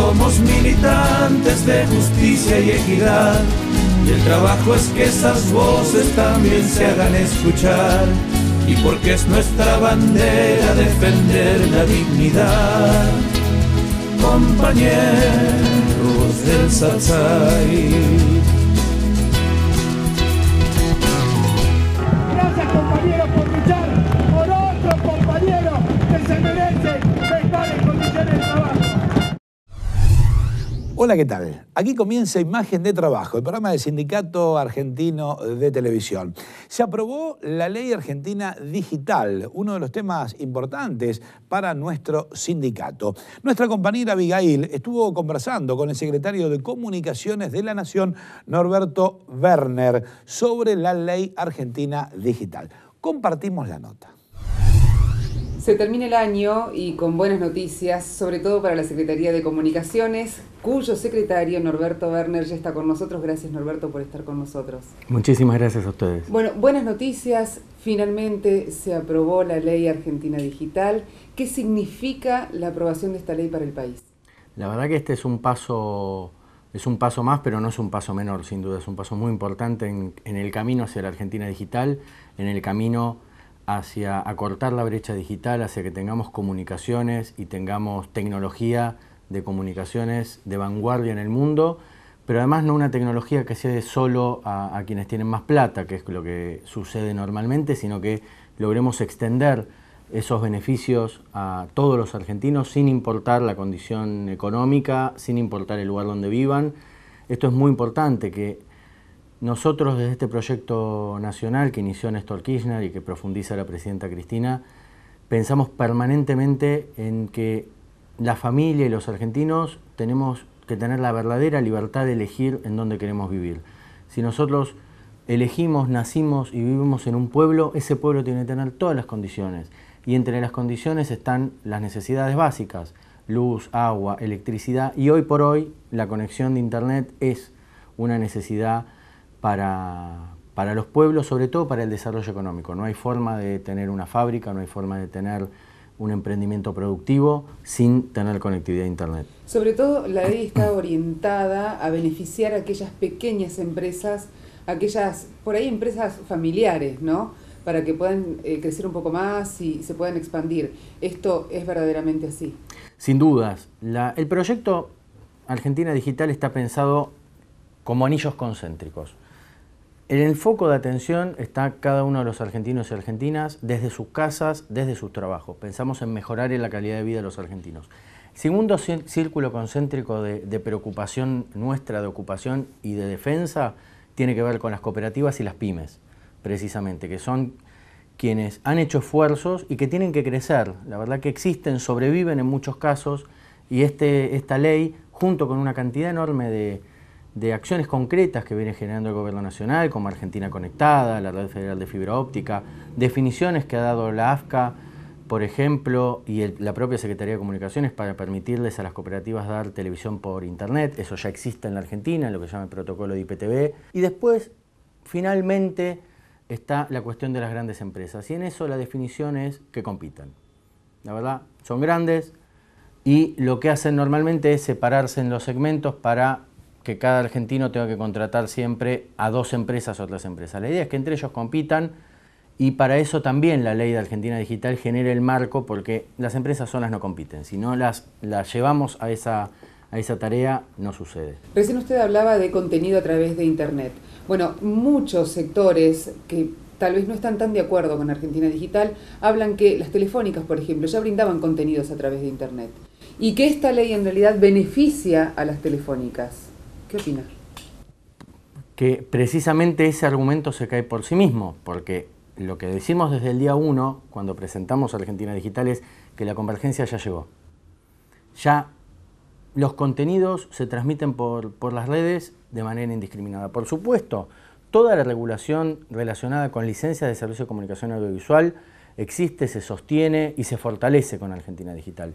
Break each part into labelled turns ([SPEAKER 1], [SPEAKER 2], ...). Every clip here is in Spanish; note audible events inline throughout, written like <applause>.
[SPEAKER 1] Somos militantes de justicia y equidad. Y el trabajo es que esas voces también se hagan escuchar. Y porque es nuestra bandera defender la dignidad. Compañeros del Satzai.
[SPEAKER 2] Gracias compañeros por luchar por otro compañero que se
[SPEAKER 1] Hola, ¿qué tal? Aquí comienza Imagen de Trabajo, el programa del Sindicato Argentino de Televisión. Se aprobó la Ley Argentina Digital, uno de los temas importantes para nuestro sindicato. Nuestra compañera Abigail estuvo conversando con el secretario de Comunicaciones de la Nación, Norberto Werner, sobre la Ley Argentina Digital. Compartimos la nota. Se
[SPEAKER 3] termina el año y con buenas noticias, sobre todo para la Secretaría de Comunicaciones, cuyo secretario Norberto Werner ya está con nosotros. Gracias Norberto por estar con nosotros.
[SPEAKER 4] Muchísimas gracias a ustedes.
[SPEAKER 3] Bueno, buenas noticias. Finalmente se aprobó la ley Argentina Digital. ¿Qué significa la aprobación de esta ley para el país?
[SPEAKER 4] La verdad que este es un paso, es un paso más, pero no es un paso menor, sin duda. Es un paso muy importante en, en el camino hacia la Argentina Digital, en el camino hacia acortar la brecha digital, hacia que tengamos comunicaciones y tengamos tecnología de comunicaciones de vanguardia en el mundo, pero además no una tecnología que sea solo a, a, quienes tienen más plata, que es lo que sucede normalmente, sino que logremos extender esos beneficios a todos los argentinos sin importar la condición económica, sin importar el lugar donde vivan. Esto es muy importante, que nosotros desde este proyecto nacional que inició Néstor Kirchner y que profundiza la presidenta Cristina, pensamos permanentemente en que la familia y los argentinos tenemos que tener la verdadera libertad de elegir en dónde queremos vivir. Si nosotros elegimos, nacimos y vivimos en un pueblo, ese pueblo tiene que tener todas las condiciones. Y entre las condiciones están las necesidades básicas, luz, agua, electricidad. Y hoy por hoy la conexión de Internet es una necesidad para, para los pueblos, sobre todo para el desarrollo económico. No hay forma de tener una fábrica, no hay forma de tener un emprendimiento productivo sin tener conectividad a Internet.
[SPEAKER 3] Sobre todo la ley está orientada a beneficiar a aquellas pequeñas empresas, aquellas, por ahí empresas familiares, ¿no? Para que puedan eh, crecer un poco más y se puedan expandir. ¿Esto es verdaderamente así?
[SPEAKER 4] Sin dudas. el proyecto Argentina Digital está pensado como anillos concéntricos. En el foco de atención está cada uno de los argentinos y argentinas desde sus casas, desde sus trabajos. Pensamos en mejorar la calidad de vida de los argentinos. Segundo círculo concéntrico de, de, preocupación nuestra, de ocupación y de defensa, tiene que ver con las cooperativas y las pymes, precisamente, que son quienes han hecho esfuerzos y que tienen que crecer. La verdad que existen, sobreviven en muchos casos y este, esta ley, junto con una cantidad enorme de, de acciones concretas que viene generando el Gobierno Nacional, como Argentina Conectada, la Red Federal de Fibra Óptica, definiciones que ha dado la AFCA, por ejemplo, y la propia Secretaría de Comunicaciones para permitirles a las cooperativas dar televisión por Internet, eso ya existe en la Argentina, en lo que se llama el protocolo de IPTV, y después, finalmente, está la cuestión de las grandes empresas, y en eso la definición es que compitan. La verdad, son grandes, y lo que hacen normalmente es separarse en los segmentos para que cada argentino tenga que contratar siempre a dos empresas o otras empresas. La idea es que entre ellos compitan y para eso también la ley de Argentina Digital genera el marco porque las empresas solas no compiten. Si no las, las llevamos a esa, a esa tarea, no sucede.
[SPEAKER 3] Recién usted hablaba de contenido a través de Internet. Bueno, muchos sectores que tal vez no están tan de acuerdo con Argentina Digital hablan que las telefónicas, por ejemplo, ya brindaban contenidos a través de Internet y que esta ley en realidad beneficia a las telefónicas. ¿Qué opinas?
[SPEAKER 4] Que precisamente ese argumento se cae por sí mismo, porque lo que decimos desde el día 1, cuando presentamos a Argentina Digital, es que la convergencia ya llegó. Ya los contenidos se transmiten por, por las redes de manera indiscriminada. Por supuesto, toda la regulación relacionada con licencias de servicio de comunicación audiovisual existe, se sostiene y se fortalece con Argentina Digital.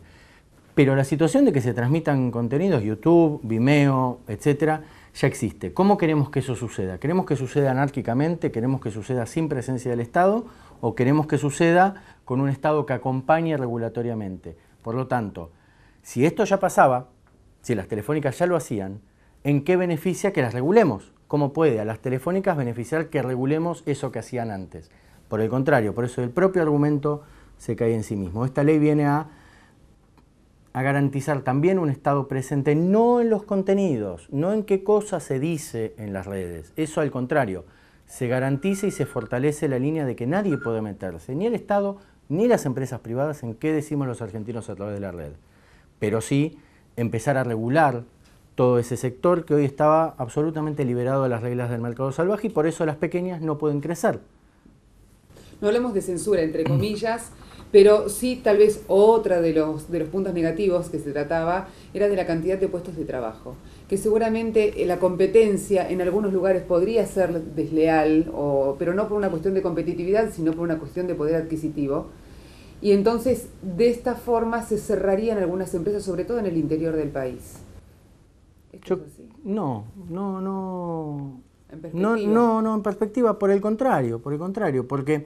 [SPEAKER 4] Pero la situación de que se transmitan contenidos, YouTube, Vimeo, etcétera, ya existe. ¿Cómo queremos que eso suceda? ¿Queremos que suceda anárquicamente? ¿Queremos que suceda sin presencia del Estado? ¿O queremos que suceda con un Estado que acompañe regulatoriamente? Por lo tanto, si esto ya pasaba, si las telefónicas ya lo hacían, ¿en qué beneficia que las regulemos? ¿Cómo puede a las telefónicas beneficiar que regulemos eso que hacían antes? Por el contrario, por eso el propio argumento se cae en sí mismo. Esta ley viene a a garantizar también un estado presente no en los contenidos, no en qué cosa se dice en las redes, eso al contrario, se garantiza y se fortalece la línea de que nadie puede meterse, ni el Estado ni las empresas privadas en qué decimos los argentinos a través de la red, pero sí empezar a regular todo ese sector que hoy estaba absolutamente liberado de las reglas del mercado salvaje y por eso las pequeñas no pueden crecer.
[SPEAKER 3] No hablemos de censura, entre <clears throat> comillas, pero sí, tal vez otra de los, de los puntos negativos que se trataba era de la cantidad de puestos de trabajo, que seguramente eh, la competencia en algunos lugares podría ser desleal, pero no por una cuestión de competitividad, sino por una cuestión de poder adquisitivo. Y entonces, de esta forma, se cerrarían algunas empresas, sobre todo en el interior del país.
[SPEAKER 4] no, no, no. ¿En no, no, no, en perspectiva, por el contrario, por el contrario, porque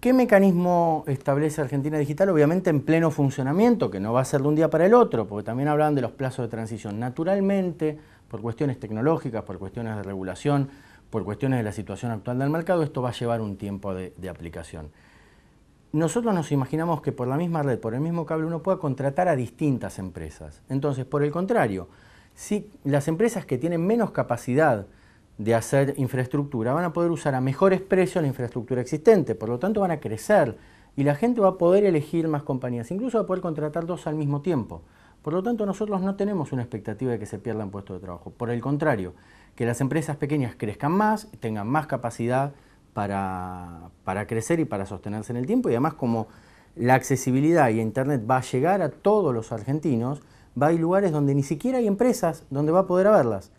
[SPEAKER 4] ¿Qué mecanismo establece Argentina Digital? Obviamente en pleno funcionamiento, que no va a ser de un día para el otro, porque también hablan de los plazos de transición. Naturalmente, por cuestiones tecnológicas, por cuestiones de regulación, por cuestiones de la situación actual del mercado, esto va a llevar un tiempo de, de aplicación. Nosotros nos imaginamos que por la misma red, por el mismo cable, uno pueda contratar a distintas empresas. Entonces, por el contrario, si las empresas que tienen menos capacidad de hacer infraestructura, van a poder usar a mejores precios la infraestructura existente, por lo tanto van a crecer y la gente va a poder elegir más compañías, incluso va a poder contratar dos al mismo tiempo. Por lo tanto, nosotros no tenemos una expectativa de que se pierdan puestos de trabajo. Por el contrario, que las empresas pequeñas crezcan más, tengan más capacidad para, crecer y para sostenerse en el tiempo y además como la accesibilidad y Internet va a llegar a todos los argentinos, va a haber lugares donde ni siquiera hay empresas donde va a poder haberlas.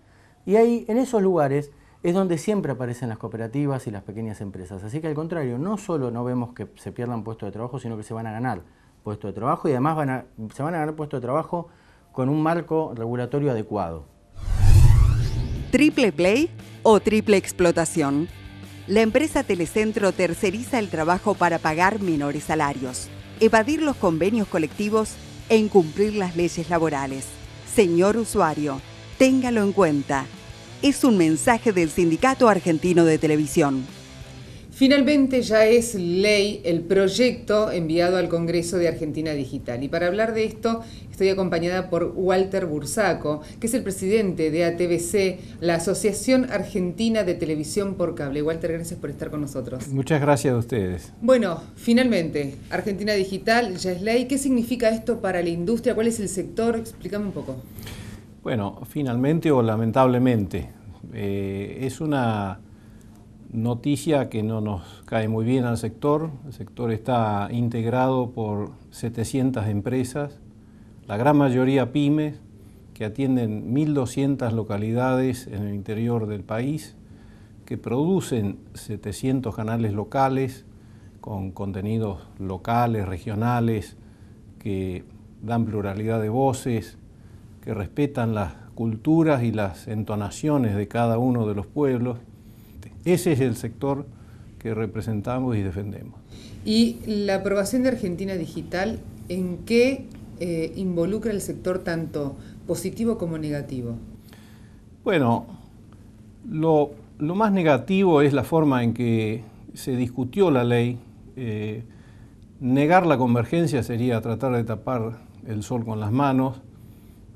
[SPEAKER 4] Y ahí, en esos lugares, es donde siempre aparecen las cooperativas y las pequeñas empresas. Así que al contrario, no solo no vemos que se pierdan puestos de trabajo, sino que se van a ganar puestos de trabajo y además se van a ganar puestos de trabajo con un marco regulatorio adecuado.
[SPEAKER 5] Triple play o triple explotación. La empresa Telecentro terceriza el trabajo para pagar menores salarios, evadir los convenios colectivos e incumplir las leyes laborales. Señor usuario, téngalo en cuenta es un mensaje del Sindicato Argentino de Televisión. Finalmente ya es ley el proyecto enviado al Congreso de
[SPEAKER 3] Argentina Digital. Y para hablar de esto estoy acompañada por Walter Bursaco, que es el presidente de ATVC, la Asociación Argentina de Televisión por Cable. Walter, gracias por estar con nosotros.
[SPEAKER 6] Muchas gracias a ustedes.
[SPEAKER 3] Bueno, finalmente, Argentina Digital ya es ley. ¿Qué significa esto para la industria? ¿Cuál es el sector? Explícame un poco.
[SPEAKER 6] Bueno, finalmente o lamentablemente, eh, es una noticia que no nos cae muy bien al sector. El sector está integrado por 700 empresas, la gran mayoría pymes, que atienden 1.200 localidades en el interior del país, que producen 700 canales locales con contenidos locales, regionales, que dan pluralidad de voces, que respetan las culturas y las entonaciones de cada uno de los pueblos. Ese es el sector que representamos y defendemos.
[SPEAKER 3] ¿Y la aprobación de Argentina Digital en qué eh, involucra el sector tanto positivo como negativo?
[SPEAKER 6] Bueno, lo, más negativo es la forma en que se discutió la ley. Eh, negar la convergencia sería tratar de tapar el sol con las manos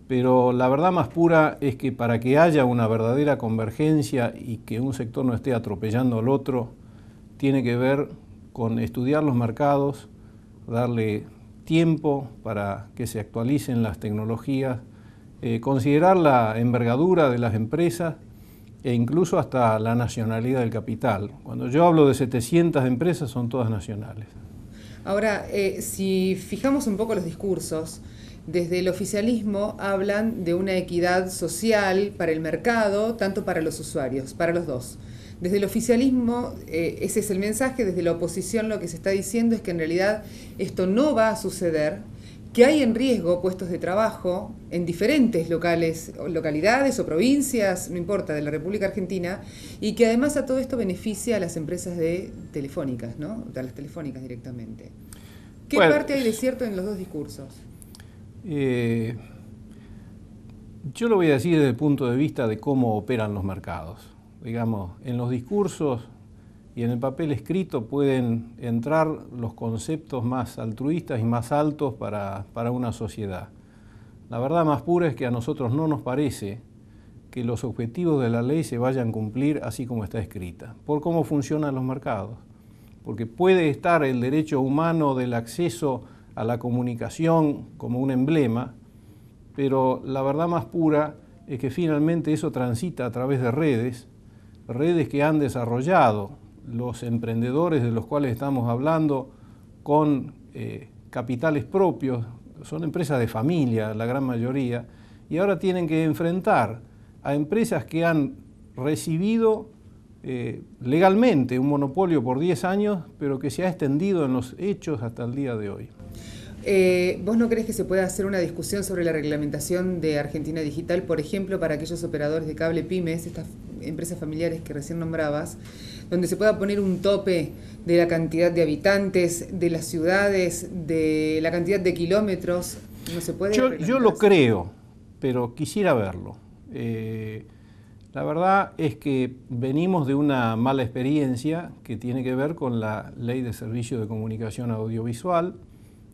[SPEAKER 6] pero la verdad más pura es que para que haya una verdadera convergencia y que un sector no esté atropellando al otro, tiene que ver con estudiar los mercados, darle tiempo para que se actualicen las tecnologías, eh, considerar la envergadura de las empresas e incluso hasta la nacionalidad del capital. Cuando yo hablo de 700 empresas, son todas nacionales.
[SPEAKER 3] Ahora, eh, si fijamos un poco los discursos, desde el oficialismo hablan de una equidad social para el mercado, tanto para los usuarios, para los dos. Desde el oficialismo, eh, ese es el mensaje, desde la oposición lo que se está diciendo es que en realidad esto no va a suceder, que hay en riesgo puestos de trabajo en diferentes locales, localidades o provincias, no importa, de la República Argentina, y que además a todo esto beneficia a las empresas de telefónicas, ¿no? A las telefónicas directamente. ¿Qué parte hay de cierto en los dos discursos?
[SPEAKER 6] Eh, yo lo voy a decir desde el punto de vista de cómo operan los mercados. Digamos, en los discursos y en el papel escrito pueden entrar los conceptos más altruistas y más altos para, para una sociedad. La verdad más pura es que a nosotros no nos parece que los objetivos de la ley se vayan a cumplir así como está escrita, por cómo funcionan los mercados. Porque puede estar el derecho humano del acceso a la comunicación como un emblema, pero la verdad más pura es que finalmente eso transita a través de redes, redes que han desarrollado los emprendedores de los cuales estamos hablando con eh, capitales propios, son empresas de familia la gran mayoría, y ahora tienen que enfrentar a empresas que han recibido eh, legalmente un monopolio por 10 años, pero que se ha extendido en los hechos hasta el día de hoy.
[SPEAKER 3] Eh, ¿Vos no crees que se pueda hacer una discusión sobre la reglamentación de Argentina Digital, por ejemplo, para aquellos operadores de cable pymes, estas empresas familiares que recién nombrabas, donde se pueda poner un tope de la cantidad de habitantes, de las ciudades, de la cantidad de kilómetros? ¿No se puede?
[SPEAKER 6] Yo, lo creo, pero quisiera verlo. Eh, la verdad es que venimos de una mala experiencia que tiene que ver con la ley de servicio de comunicación audiovisual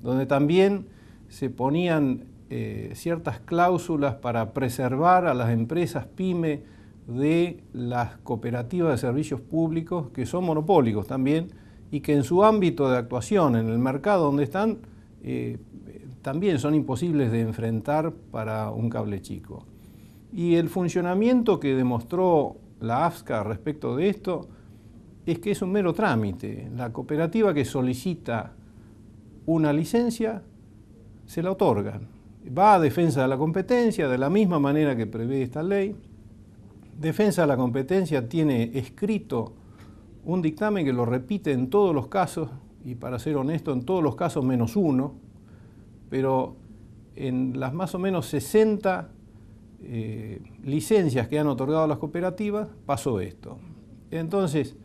[SPEAKER 6] donde también se ponían eh, ciertas cláusulas para preservar a las empresas pyme de las cooperativas de servicios públicos, que son monopólicos también, y que en su ámbito de actuación, en el mercado donde están, eh, también son imposibles de enfrentar para un cable chico. Y el funcionamiento que demostró la AFSCA respecto de esto es que es un mero trámite. La cooperativa que solicita una licencia, se la otorgan. Va a defensa de la competencia, de la misma manera que prevé esta ley. Defensa de la competencia tiene escrito un dictamen que lo repite en todos los casos, y para ser honesto, en todos los casos menos uno, pero en las más o menos 60 eh, licencias que han otorgado las cooperativas pasó esto. Entonces,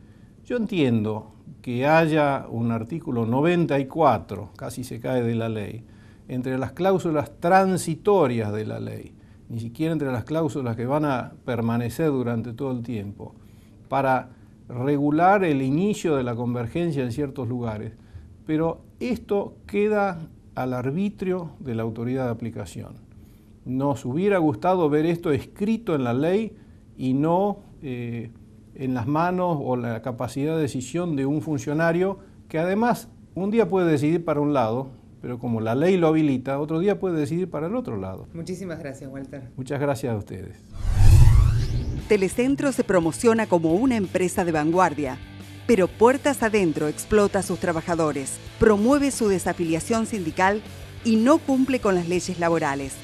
[SPEAKER 6] yo entiendo que haya un artículo 94, casi se cae de la ley, entre las cláusulas transitorias de la ley, ni siquiera entre las cláusulas que van a permanecer durante todo el tiempo, para regular el inicio de la convergencia en ciertos lugares, pero esto queda al arbitrio de la autoridad de aplicación. Nos hubiera gustado ver esto escrito en la ley y no... Eh, en las manos o la capacidad de decisión de un funcionario que además un día puede decidir para un lado, pero como la ley lo habilita, otro día puede decidir para el otro lado.
[SPEAKER 5] Muchísimas gracias, Walter.
[SPEAKER 6] Muchas gracias a ustedes.
[SPEAKER 5] Telecentro se promociona como una empresa de vanguardia, pero puertas adentro explota a sus trabajadores, promueve su desafiliación sindical y no cumple con las leyes laborales.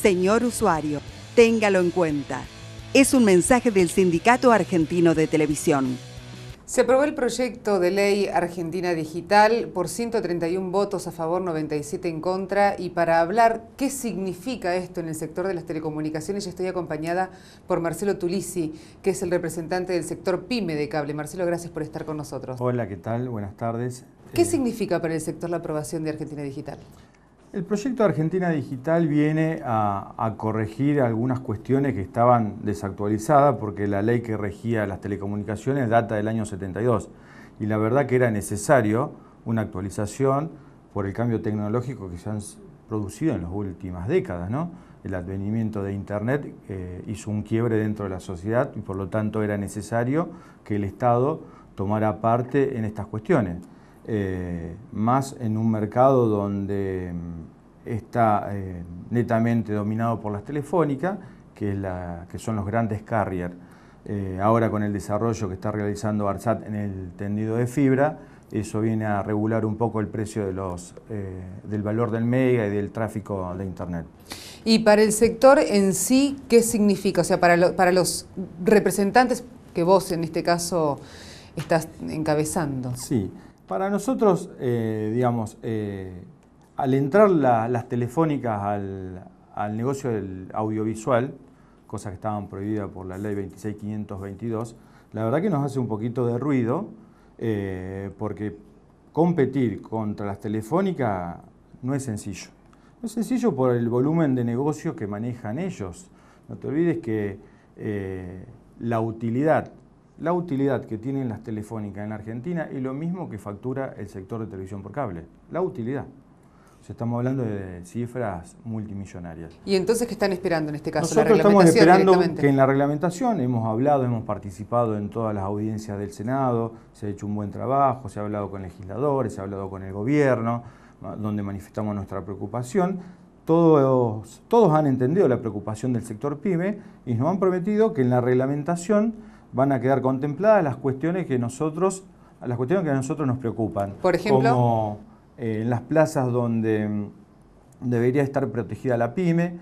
[SPEAKER 5] Señor usuario, téngalo en cuenta. Es un mensaje del Sindicato Argentino de Televisión. Se aprobó
[SPEAKER 3] el proyecto de ley Argentina Digital por 131 votos a favor, 97 en contra. Y para hablar qué significa esto en el sector de las telecomunicaciones, estoy acompañada por Marcelo Tulisi, que es el representante del sector PYME de cable. Marcelo, gracias por estar
[SPEAKER 2] con nosotros. Hola, ¿qué tal? Buenas tardes.
[SPEAKER 3] ¿Qué eh, significa para el sector la aprobación de Argentina Digital?
[SPEAKER 2] El proyecto Argentina Digital viene a, corregir algunas cuestiones que estaban desactualizadas porque la ley que regía las telecomunicaciones data del año 72 y la verdad que era necesario una actualización por el cambio tecnológico que se han producido en las últimas décadas. El advenimiento de Internet eh, hizo un quiebre dentro de la sociedad y por lo tanto era necesario que el Estado tomara parte en estas cuestiones. Eh, más en un mercado donde mm, está eh, netamente dominado por las telefónicas, que, que son los grandes carriers. Eh, ahora con el desarrollo que está realizando ARSAT en el tendido de fibra, eso viene a regular un poco el precio del valor del mega y del tráfico de Internet.
[SPEAKER 3] Y para el sector en sí, ¿qué significa? O sea, para los representantes que vos en este caso estás
[SPEAKER 2] encabezando. Sí, para nosotros, eh, digamos, eh, al entrar las telefónicas al, negocio del audiovisual, cosa que estaban prohibidas por la ley 26522, la verdad que nos hace un poquito de ruido, eh, porque competir contra las telefónicas no es sencillo. No es sencillo por el volumen de negocio que manejan ellos. No te olvides que la utilidad la utilidad que tienen las telefónicas en Argentina y lo mismo que factura el sector de televisión por cable, la utilidad. O estamos hablando de cifras multimillonarias.
[SPEAKER 3] ¿Y entonces qué están esperando en este caso? Nosotros estamos esperando que
[SPEAKER 2] en la reglamentación hemos hablado, hemos participado en todas las audiencias del Senado, se ha hecho un buen trabajo, se ha hablado con legisladores, se ha hablado con el gobierno, donde manifestamos nuestra preocupación. Todos, todos han entendido la preocupación del sector PYME y nos han prometido que en la reglamentación van a quedar contempladas las cuestiones que nosotros, las cuestiones que a nosotros nos preocupan. Por ejemplo. Como eh, en las plazas donde mm, debería estar protegida la pyme,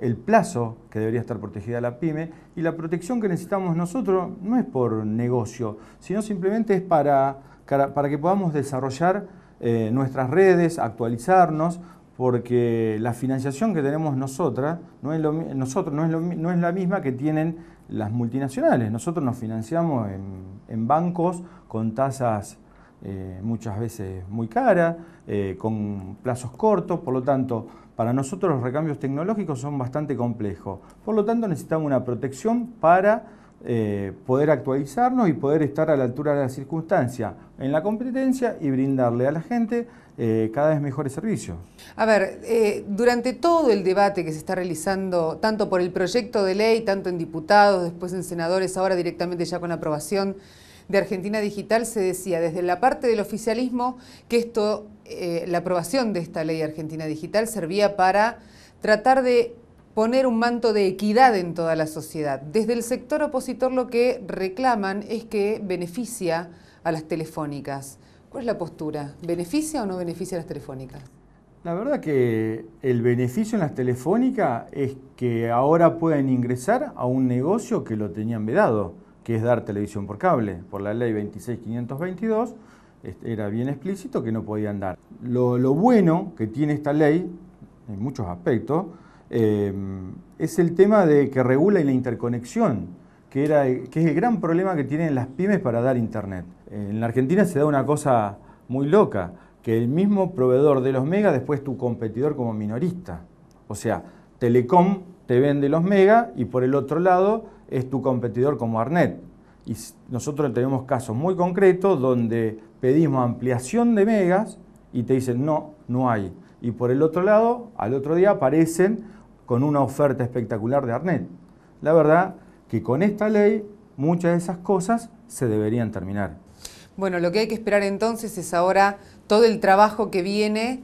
[SPEAKER 2] el plazo que debería estar protegida la pyme y la protección que necesitamos nosotros no es por negocio, sino simplemente es para, para que podamos desarrollar eh, nuestras redes, actualizarnos, porque la financiación que tenemos nosotras no es, nosotros no es, la misma que tienen las multinacionales. Nosotros nos financiamos en, bancos con tasas eh, muchas veces muy caras, eh, con plazos cortos, por lo tanto, para nosotros los recambios tecnológicos son bastante complejos. Por lo tanto, necesitamos una protección para eh, poder actualizarnos y poder estar a la altura de la circunstancia en la competencia y brindarle a la gente eh, cada vez mejores servicios.
[SPEAKER 3] A ver, eh, durante todo el debate que se está realizando, tanto por el proyecto de ley, tanto en diputados, después en senadores, ahora directamente ya con la aprobación de Argentina Digital, se decía desde la parte del oficialismo que esto, eh, la aprobación de esta ley de Argentina Digital servía para tratar de poner un manto de equidad en toda la sociedad. Desde el sector opositor lo que reclaman es que beneficia a las telefónicas. ¿Cuál es la postura? ¿Beneficia o no beneficia a las telefónicas?
[SPEAKER 2] La verdad que el beneficio en las telefónicas es que ahora pueden ingresar a un negocio que lo tenían vedado, que es dar televisión por cable. Por la ley 26522 este, era bien explícito que no podían dar. Lo, bueno que tiene esta ley, en muchos aspectos, eh, es el tema de que regula la interconexión, que es el gran problema que tienen las pymes para dar internet. En la Argentina se da una cosa muy loca, que el mismo proveedor de los megas después es tu competidor como minorista. O sea, Telecom te vende los megas y por el otro lado es tu competidor como Arnet. Y nosotros tenemos casos muy concretos donde pedimos ampliación de megas y te dicen no, no hay. Y por el otro lado, al otro día aparecen con una oferta espectacular de Arnet. La verdad que con esta ley muchas de esas cosas se deberían terminar.
[SPEAKER 3] Bueno, lo que hay que esperar entonces es ahora todo el trabajo que viene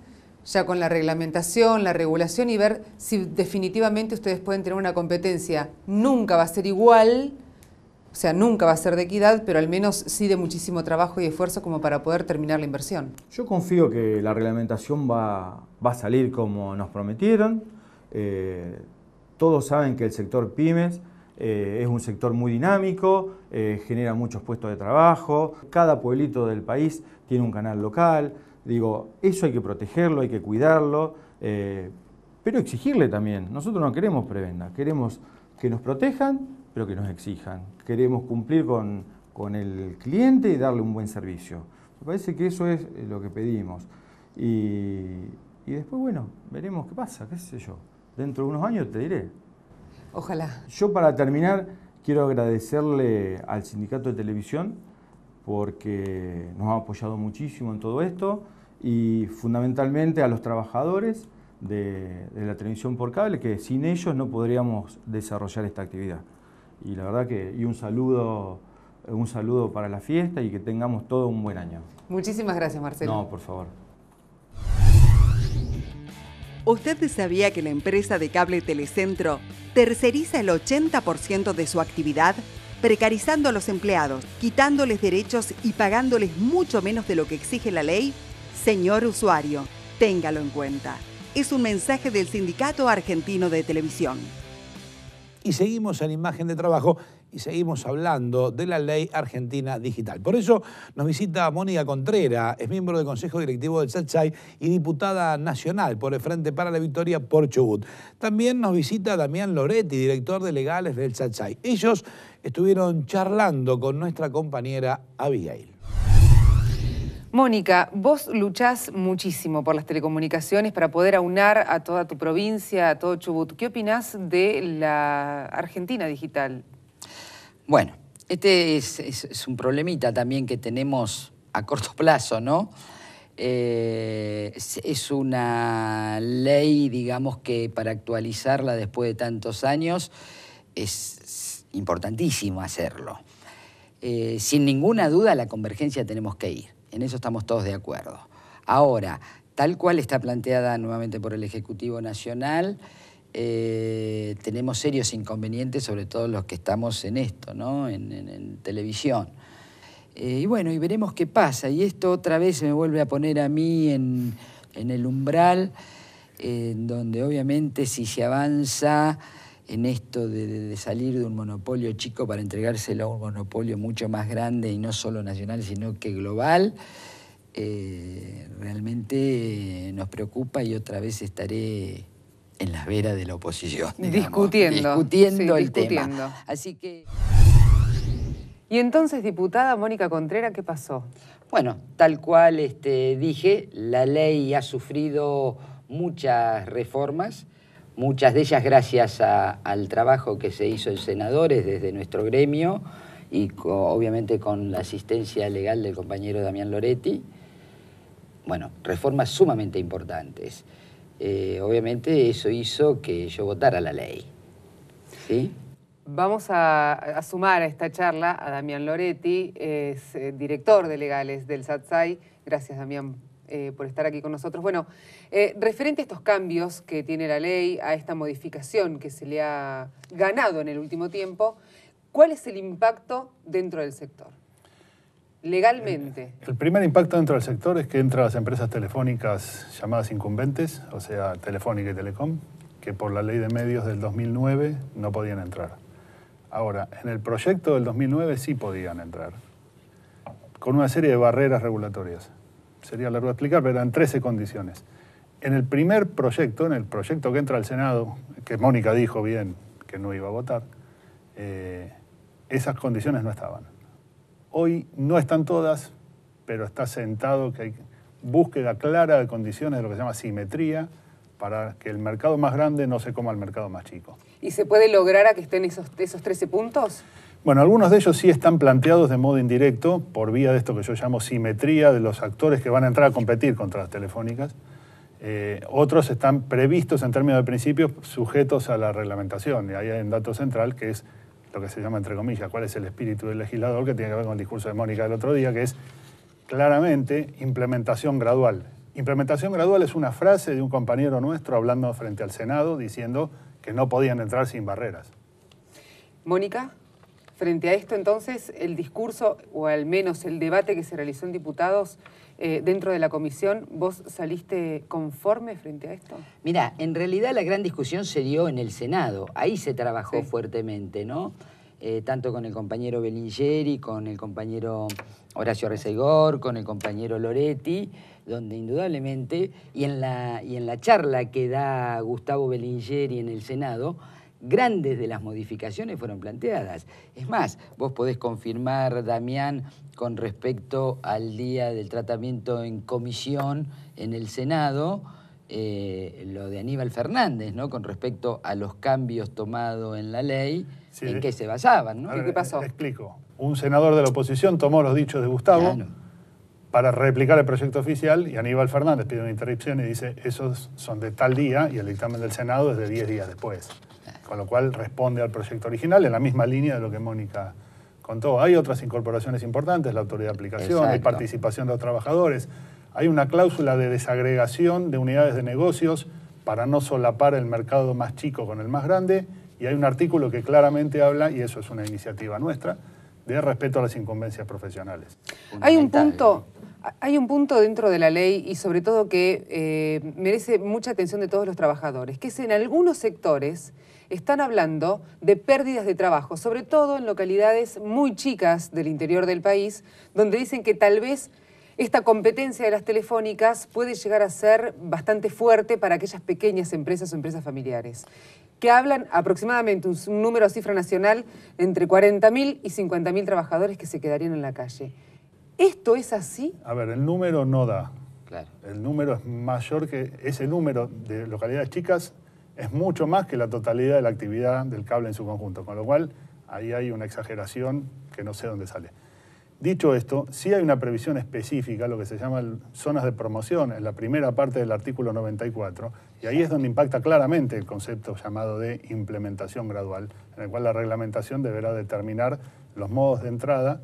[SPEAKER 3] ya con la reglamentación, la regulación y ver si definitivamente ustedes pueden tener una competencia. Nunca va a ser igual, o sea, nunca va a ser de equidad, pero al menos sí de muchísimo trabajo y esfuerzo como para poder terminar la inversión.
[SPEAKER 2] Yo confío que la reglamentación va, a salir como nos prometieron. Eh, todos saben que el sector pymes eh, es un sector muy dinámico, eh, genera muchos puestos de trabajo, cada pueblito del país tiene un canal local, digo, eso hay que protegerlo, hay que cuidarlo, eh, pero exigirle también, nosotros no queremos prebenda, queremos que nos protejan, pero que nos exijan, queremos cumplir con, el cliente y darle un buen servicio. Me parece que eso es lo que pedimos. Y, y después, bueno, veremos qué pasa, qué sé yo. Dentro de unos años te diré. Ojalá. Yo para terminar quiero agradecerle al sindicato de televisión porque nos ha apoyado muchísimo en todo esto y fundamentalmente a los trabajadores de, la televisión por cable, que sin ellos no podríamos desarrollar esta actividad. Y la verdad que y un saludo, un saludo para la fiesta y que tengamos todo un buen año.
[SPEAKER 3] Muchísimas gracias,
[SPEAKER 5] Marcelo. No, por favor. ¿Usted sabía que la empresa de cable Telecentro terceriza el 80% de su actividad, precarizando a los empleados, quitándoles derechos y pagándoles mucho menos de lo que exige la ley? Señor usuario, téngalo en cuenta. Es un mensaje del Sindicato Argentino de Televisión
[SPEAKER 1] y seguimos en Imagen de Trabajo y seguimos hablando de la ley argentina digital. Por eso nos visita Mónica Contrera, es miembro del Consejo Directivo del SATSAI y diputada nacional por el Frente para la Victoria por Chubut. También nos visita Damián Loretti, director de legales del SATSAI. Ellos estuvieron charlando con nuestra compañera Abigail.
[SPEAKER 3] Mónica, vos luchás muchísimo por las telecomunicaciones para poder aunar a toda tu provincia, a todo Chubut. ¿Qué opinás de la Argentina
[SPEAKER 7] digital? Bueno, este es, un problemita también que tenemos a corto <laughs> plazo, ¿no? Eh, es una ley, digamos, que para actualizarla después de tantos años es importantísimo hacerlo. Eh, sin ninguna duda, la convergencia tenemos que ir. En eso estamos todos de acuerdo. Ahora, tal cual está planteada nuevamente por el Ejecutivo Nacional, eh, tenemos serios inconvenientes, sobre todo los que estamos en esto, ¿no? en, televisión. Eh, y bueno, y veremos qué pasa. Y esto otra vez me vuelve a poner a mí en, el umbral, en donde obviamente si se avanza en esto de, salir de un monopolio chico para entregárselo a un monopolio mucho más grande y no solo nacional, sino que global, eh, realmente eh, nos preocupa y otra vez estaré en las veras de la oposición. discutiendo. Discutiendo el tema. Así que. Y entonces, diputada Mónica Contreras, ¿qué pasó? Bueno, tal cual este, dije, la ley ha sufrido muchas reformas muchas de ellas gracias al trabajo que se hizo en senadores desde nuestro gremio y obviamente con la asistencia legal del compañero Damián Loretti. Bueno, reformas sumamente importantes. Eh, obviamente eso hizo que yo votara la ley. ¿Sí?
[SPEAKER 3] Vamos a, sumar a esta charla a Damián Loretti, es eh, director de legales del SATSAI. Gracias, Damián, eh, por estar aquí con nosotros. Bueno, eh, referente a estos cambios que tiene la ley, a esta modificación que se le ha ganado en el último tiempo, ¿cuál es el impacto dentro del sector? legalmente?
[SPEAKER 8] El, el, primer impacto dentro del sector es que entran las empresas telefónicas llamadas incumbentes, o sea, Telefónica y Telecom, que por la ley de medios del 2009 no podían entrar. Ahora, en el proyecto del 2009 sí podían entrar, con una serie de barreras regulatorias sería largo explicar, pero eran 13 condiciones. En el primer proyecto, en el proyecto que entra al Senado, que Mónica dijo bien que no iba a votar, eh, esas condiciones no estaban. Hoy no están todas, pero está sentado que hay búsqueda clara de condiciones de lo que se llama simetría para que el mercado más grande no se coma al mercado más chico.
[SPEAKER 3] ¿Y se puede lograr a que estén esos, esos
[SPEAKER 8] 13 puntos? Bueno, algunos de ellos sí están planteados de modo indirecto por vía de esto que yo llamo simetría de los actores que van a entrar a competir contra las telefónicas. Eh, otros están previstos en términos de principios sujetos a la reglamentación. Y ahí hay un dato central que es lo que se llama, entre comillas, cuál es el espíritu del legislador, que tiene que ver con el discurso de Mónica del otro día, que es claramente implementación gradual. Implementación gradual es una frase de un compañero nuestro hablando frente al Senado diciendo que no podían entrar sin barreras.
[SPEAKER 3] Mónica. Frente a esto, entonces, el discurso, o al menos el debate que se realizó en diputados eh, dentro de la comisión, ¿vos saliste conforme frente a esto?
[SPEAKER 7] Mira, en realidad la gran discusión se dio en el Senado. Ahí se trabajó fuertemente, ¿no? Eh, tanto con el compañero Bellingeri, con el compañero Horacio Rezegor, con el compañero Loretti, donde indudablemente, y en la, y en la charla que da Gustavo Bellingeri en el Senado, grandes de las modificaciones fueron planteadas. Es más, vos podés confirmar, Damián, con respecto al día del tratamiento en comisión en el Senado, eh, lo de Aníbal Fernández, ¿no? Con respecto a los cambios tomados en la ley, en qué se basaban, ¿no? ¿Qué pasó? Te explico.
[SPEAKER 8] Un senador de la oposición tomó los dichos de Gustavo para replicar el proyecto oficial y Aníbal Fernández pide una interrupción y dice, esos son de tal día y el dictamen del Senado es de 10 días después con lo cual responde al proyecto original en la misma línea de lo que Mónica contó. Hay otras incorporaciones importantes, la autoridad de aplicación, la participación de los trabajadores, hay una cláusula de desagregación de unidades de negocios para no solapar el mercado más chico con el más grande y hay un artículo que claramente habla, y eso es una iniciativa nuestra, de respeto a las incumbencias profesionales.
[SPEAKER 3] Hay un punto, hay un punto dentro de la ley y sobre todo que eh, merece mucha atención de todos los trabajadores, que es en algunos sectores están hablando de pérdidas de trabajo, sobre todo en localidades muy chicas del interior del país, donde dicen que tal vez esta competencia de las telefónicas puede llegar a ser bastante fuerte para aquellas pequeñas empresas o empresas familiares, que hablan aproximadamente un número a cifra nacional entre 40.000 y 50.000 trabajadores que se quedarían en la calle. ¿Esto es
[SPEAKER 8] así? A ver, el número no da. Claro. El número es mayor que ese número de localidades chicas es mucho más que la totalidad de la actividad del cable en su conjunto, con lo cual ahí hay una exageración que no sé dónde sale. Dicho esto, sí hay una previsión específica, lo que se llama zonas de promoción, en la primera parte del artículo 94, y ahí es donde impacta claramente el concepto llamado de implementación gradual, en el cual la reglamentación deberá determinar los modos de entrada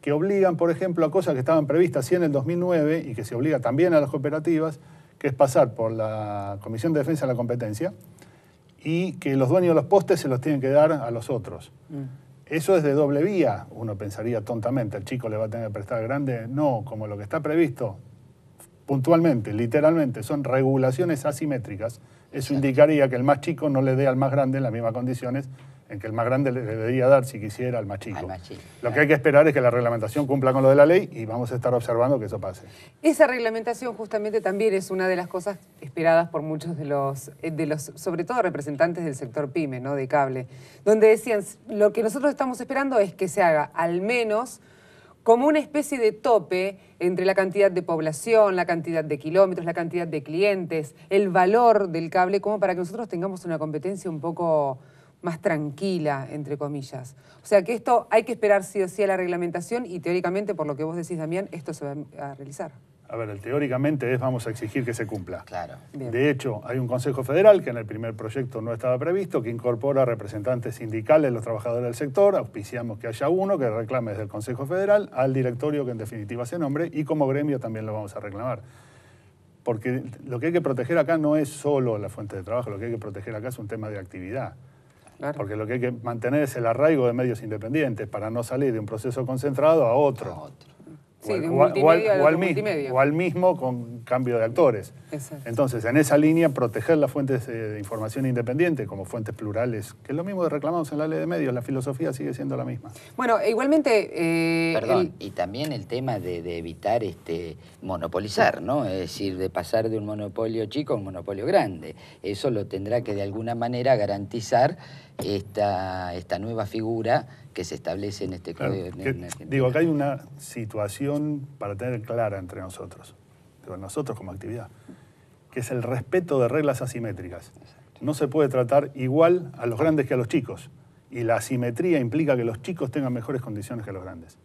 [SPEAKER 8] que obligan, por ejemplo, a cosas que estaban previstas sí en el 2009 y que se obliga también a las cooperativas, que es pasar por la Comisión de Defensa de la Competencia, y que los dueños de los postes se los tienen que dar a los otros. Mm. Eso es de doble vía, uno pensaría tontamente, el chico le va a tener que prestar grande. No, como lo que está previsto, puntualmente, literalmente, son regulaciones asimétricas. Eso indicaría que el más chico no le dé al más grande en las mismas condiciones en que el más grande le debería dar, si quisiera, al más chico. lo que hay que esperar es que la reglamentación cumpla con lo de la ley y vamos a estar observando que eso pase.
[SPEAKER 3] Esa reglamentación justamente también es una de las cosas esperadas por muchos de los, eh, de los sobre todo representantes del sector pyme, ¿no? de cable, donde decían, lo que nosotros estamos esperando es que se haga al menos como una especie de tope entre la cantidad de población, la cantidad de kilómetros, la cantidad de clientes, el valor del cable, como para que nosotros tengamos una competencia un poco más tranquila, entre comillas. O sea que esto hay que esperar sí o sí a la reglamentación y teóricamente, por lo que vos decís, Damián, esto se va a realizar.
[SPEAKER 8] A ver, el teóricamente es vamos a exigir que se cumpla. Claro. De hecho, hay un Consejo Federal que en el primer proyecto no estaba previsto, que incorpora representantes sindicales, los trabajadores del sector, auspiciamos que haya uno que reclame desde el Consejo Federal al directorio que en definitiva se nombre y como gremio también lo vamos a reclamar. Porque lo que hay que proteger acá no es solo la fuente de trabajo, lo que hay que proteger acá es un tema de actividad. Porque lo que hay que mantener es el arraigo de medios independientes para no salir de un proceso concentrado A otro o, al, mismo, con cambio de actores. Entonces, en esa línea, proteger las fuentes eh, de información independiente como fuentes plurales, que es lo mismo que reclamamos en la ley de medios, la filosofía sigue siendo la misma.
[SPEAKER 7] Bueno, e igualmente... Eh, Perdón, y también el tema de, evitar este, monopolizar, ¿no? Es decir, de pasar de un monopolio chico a un monopolio grande. Eso lo tendrá que de alguna manera garantizar esta, esta nueva
[SPEAKER 8] figura que se establece en este Que, digo, acá hay una situación para tener clara entre nosotros, entre nosotros como actividad, que es el respeto de reglas asimétricas. No se puede tratar igual a los grandes que a los chicos, y la asimetría implica que los chicos tengan mejores condiciones que los grandes.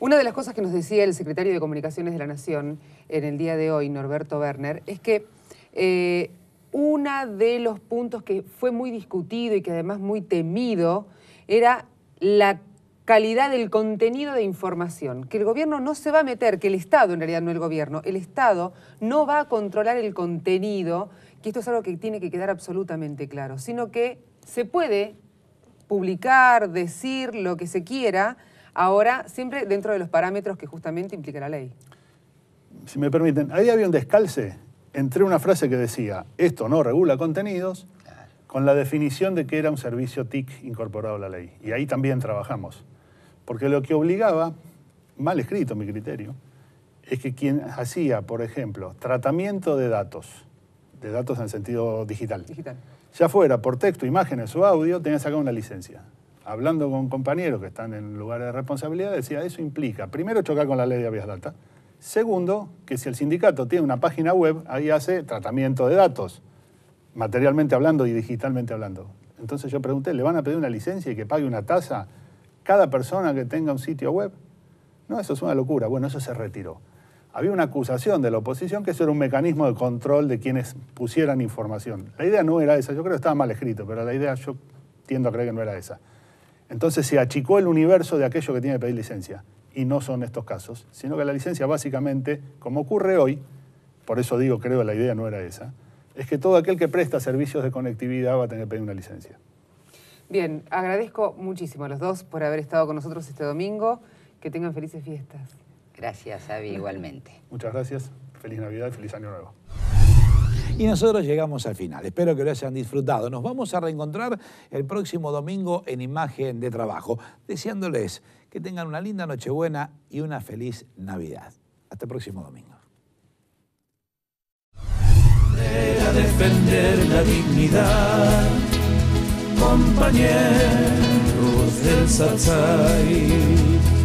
[SPEAKER 3] Una de las cosas que nos decía el secretario de Comunicaciones de la Nación en el día de hoy, Norberto Werner, es que eh, uno de los puntos que fue muy discutido y que además muy temido era la calidad del contenido de información, que el gobierno no se va a meter, que el Estado, en realidad no el gobierno, el Estado no va a controlar el contenido, que esto es algo que tiene que quedar absolutamente claro, sino que se puede publicar, decir lo que se quiera, ahora siempre dentro de los parámetros que justamente implica la ley.
[SPEAKER 8] Si me permiten, ahí había un descalce entre una frase que decía, esto no regula contenidos, con la definición de que era un servicio TIC incorporado a la ley. Y ahí también trabajamos. Porque lo que obligaba, mal escrito mi criterio, es que quien hacía, por ejemplo, tratamiento de datos, de datos en sentido digital, digital. ya fuera por texto, imágenes o audio, tenía que sacar una licencia. Hablando con compañeros que están en lugares de responsabilidad, decía, eso implica, primero, chocar con la ley de avias data. Segundo, que si el sindicato tiene una página web, ahí hace tratamiento de datos materialmente hablando y digitalmente hablando. Entonces yo pregunté, ¿le van a pedir una licencia y que pague una tasa cada persona que tenga un sitio web? No, eso es una locura. Bueno, eso se retiró. Había una acusación de la oposición que eso era un mecanismo de control de quienes pusieran información. La idea no era esa, yo creo que estaba mal escrito, pero la idea yo tiendo a creer que no era esa. Entonces se achicó el universo de aquello que tiene que pedir licencia. Y no son estos casos, sino que la licencia básicamente, como ocurre hoy, por eso digo creo que la idea no era esa, es que todo aquel que presta servicios de conectividad va a tener que pedir una licencia.
[SPEAKER 3] Bien, agradezco muchísimo a los dos por haber estado con nosotros este domingo. Que tengan felices fiestas. Gracias, Avi, igualmente.
[SPEAKER 1] <laughs> Muchas gracias. Feliz Navidad y feliz Año Nuevo. Y nosotros llegamos al final. Espero que lo hayan disfrutado. Nos vamos a reencontrar el próximo domingo en Imagen de Trabajo, deseándoles que tengan una linda Nochebuena y una feliz Navidad. Hasta el próximo domingo. A defender la dignidad, compañeros del Satsai.